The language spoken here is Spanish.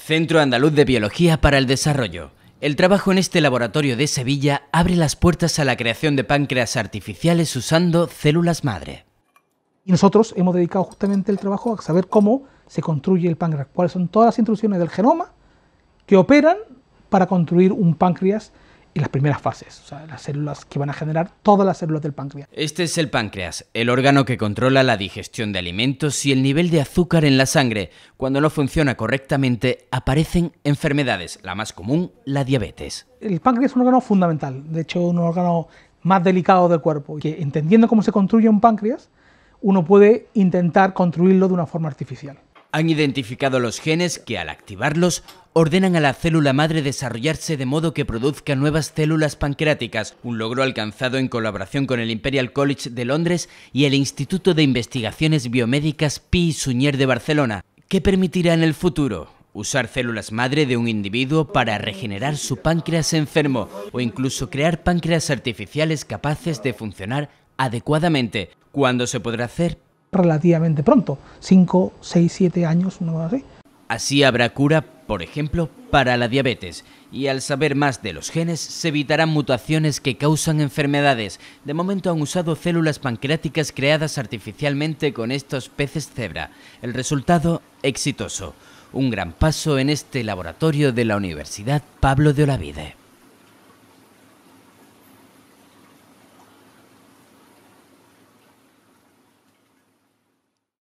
Centro Andaluz de Biología para el Desarrollo. El trabajo en este laboratorio de Sevilla abre las puertas a la creación de páncreas artificiales usando células madre. Y nosotros hemos dedicado justamente el trabajo a saber cómo se construye el páncreas, cuáles son todas las instrucciones del genoma que operan para construir un páncreas y las primeras fases, o sea, las células que van a generar todas las células del páncreas. Este es el páncreas, el órgano que controla la digestión de alimentos y el nivel de azúcar en la sangre. Cuando no funciona correctamente, aparecen enfermedades, la más común, la diabetes. El páncreas es un órgano fundamental, de hecho, un órgano más delicado del cuerpo, que entendiendo cómo se construye un páncreas, uno puede intentar construirlo de una forma artificial. Han identificado los genes que, al activarlos, ordenan a la célula madre desarrollarse de modo que produzca nuevas células pancreáticas, un logro alcanzado en colaboración con el Imperial College de Londres y el Instituto de Investigaciones Biomédicas Pi Suñer de Barcelona, que permitirá en el futuro usar células madre de un individuo para regenerar su páncreas enfermo o incluso crear páncreas artificiales capaces de funcionar adecuadamente, ¿Cuándo se podrá hacer relativamente pronto, 5, 6, 7 años, una cosa así. Así habrá cura, por ejemplo, para la diabetes, y al saber más de los genes se evitarán mutaciones que causan enfermedades. De momento han usado células pancreáticas creadas artificialmente con estos peces cebra. El resultado, exitoso. Un gran paso en este laboratorio de la Universidad Pablo de Olavide.